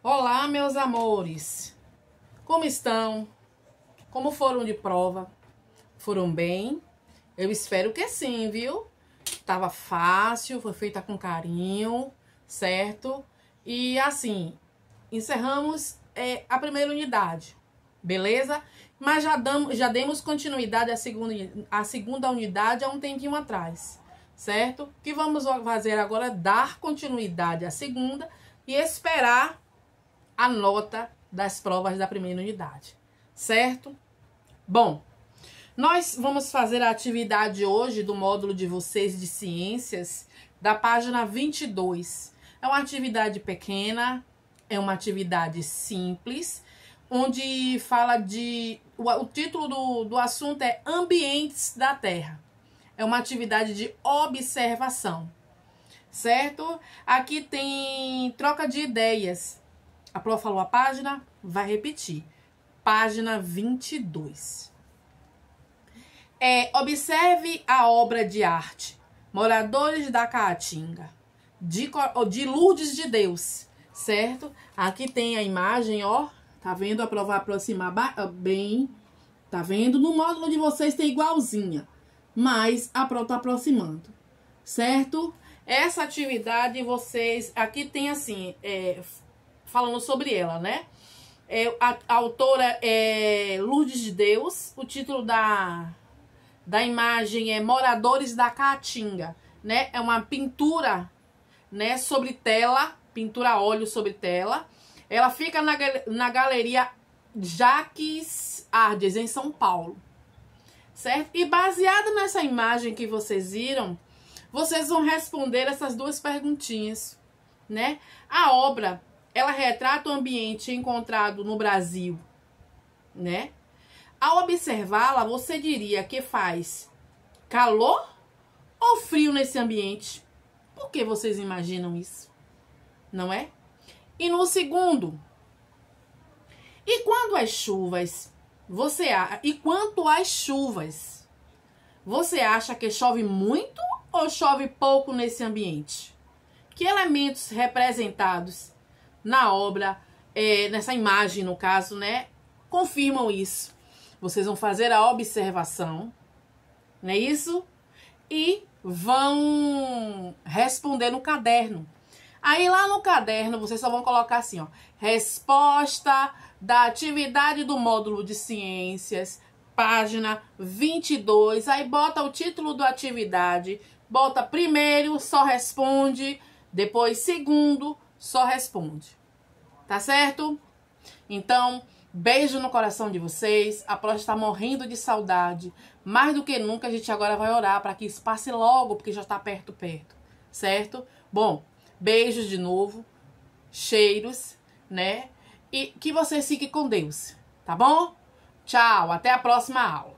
Olá, meus amores. Como estão? Como foram de prova? Foram bem? Eu espero que sim, viu? Tava fácil, foi feita com carinho, certo? E assim, encerramos é, a primeira unidade, beleza? Mas já, damos, já demos continuidade à segunda, à segunda unidade há um tempinho atrás, certo? O que vamos fazer agora é dar continuidade à segunda e esperar a nota das provas da primeira unidade, certo? Bom, nós vamos fazer a atividade hoje do módulo de vocês de ciências da página 22. É uma atividade pequena, é uma atividade simples, onde fala de. O, o título do, do assunto é Ambientes da Terra. É uma atividade de observação, certo? Aqui tem troca de ideias. A prova falou a página, vai repetir. Página 22. É, observe a obra de arte. Moradores da Caatinga. De, de Lourdes de Deus, certo? Aqui tem a imagem, ó. Tá vendo? A vai aproximar ah, bem. Tá vendo? No módulo de vocês tem igualzinha. Mas a prova tá aproximando, certo? Essa atividade vocês... Aqui tem assim... É, falando sobre ela, né? É, a, a, autora é Lourdes de Deus, o título da, da imagem é Moradores da Caatinga, né? É uma pintura, né, sobre tela, pintura a óleo sobre tela. Ela fica na, na galeria Jaques Ardes, em São Paulo, certo? E baseado nessa imagem que vocês viram, vocês vão responder essas duas perguntinhas, né? A obra ela retrata o ambiente encontrado no Brasil, né? Ao observá-la, você diria que faz calor ou frio nesse ambiente? Por que vocês imaginam isso? Não é? E no segundo, e quando as chuvas, você a... e quanto às chuvas, você acha que chove muito ou chove pouco nesse ambiente? Que elementos representados na obra, é, nessa imagem, no caso, né? Confirmam isso. Vocês vão fazer a observação, não é isso? E vão responder no caderno. Aí lá no caderno vocês só vão colocar assim, ó, resposta da atividade do módulo de ciências, página 22. Aí bota o título da atividade, bota primeiro, só responde, depois segundo, só responde. Tá certo? Então, beijo no coração de vocês. A Prost está morrendo de saudade. Mais do que nunca, a gente agora vai orar para que isso passe logo, porque já está perto, perto. Certo? Bom, beijos de novo. Cheiros, né? E que vocês fiquem com Deus, tá bom? Tchau, até a próxima aula.